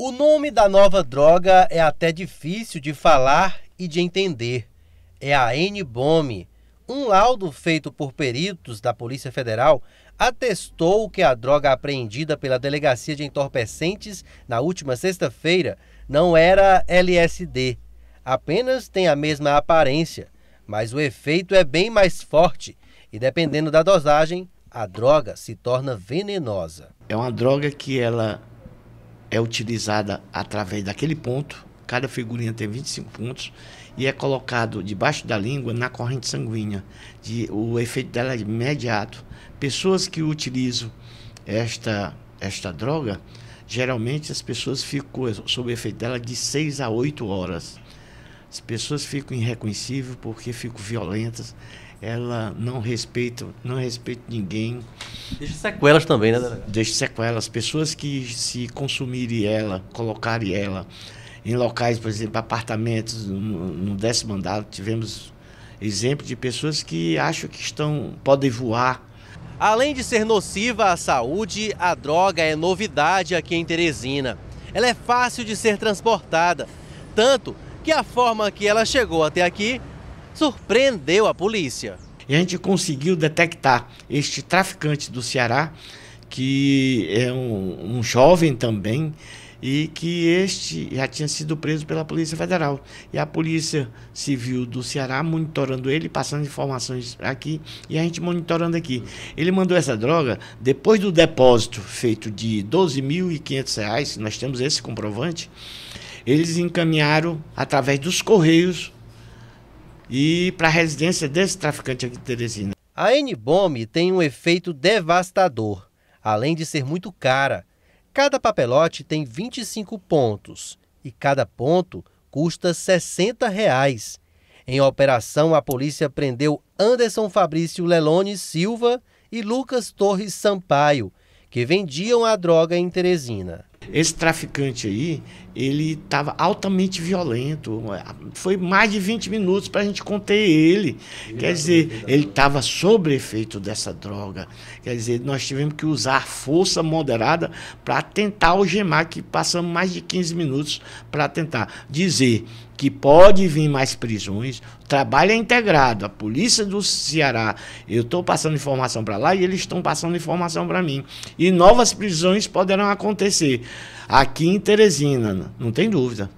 O nome da nova droga é até difícil de falar e de entender. É a N-Bomb. Um laudo feito por peritos da Polícia Federal atestou que a droga apreendida pela Delegacia de Entorpecentes na última sexta-feira não era LSD. Apenas tem a mesma aparência, mas o efeito é bem mais forte e, dependendo da dosagem, a droga se torna venenosa. É uma droga que ela é utilizada através daquele ponto. Cada figurinha tem 25 pontos e é colocado debaixo da língua na corrente sanguínea. De, o efeito dela é imediato. Pessoas que utilizam esta, esta droga, geralmente as pessoas ficam sob o efeito dela de 6 a 8 horas. As pessoas ficam irreconhecíveis porque ficam violentas, ela não respeita, não respeita ninguém. Deixa sequelas também, né, Deixa sequelas. Pessoas que se consumirem ela, colocarem ela em locais, por exemplo, apartamentos, no, no décimo andar, tivemos exemplo de pessoas que acham que estão podem voar. Além de ser nociva à saúde, a droga é novidade aqui em Teresina. Ela é fácil de ser transportada, tanto que a forma que ela chegou até aqui surpreendeu a polícia. E a gente conseguiu detectar este traficante do Ceará, que é um, um jovem também, e que este já tinha sido preso pela Polícia Federal. E a Polícia Civil do Ceará monitorando ele, passando informações aqui e a gente monitorando aqui. Ele mandou essa droga depois do depósito feito de R$ 12.500, nós temos esse comprovante eles encaminharam através dos correios e para a residência desse traficante aqui de Teresina. A n bombe tem um efeito devastador, além de ser muito cara. Cada papelote tem 25 pontos e cada ponto custa 60 reais. Em operação, a polícia prendeu Anderson Fabrício Lelone Silva e Lucas Torres Sampaio, que vendiam a droga em Teresina. Esse traficante aí, ele estava altamente violento. Foi mais de 20 minutos para a gente conter ele. Quer dizer, ele estava sob efeito dessa droga. Quer dizer, nós tivemos que usar força moderada para tentar algemar, que passamos mais de 15 minutos para tentar dizer que pode vir mais prisões. O trabalho é integrado. A polícia do Ceará, eu estou passando informação para lá e eles estão passando informação para mim. E novas prisões poderão acontecer aqui em Teresina, não tem dúvida.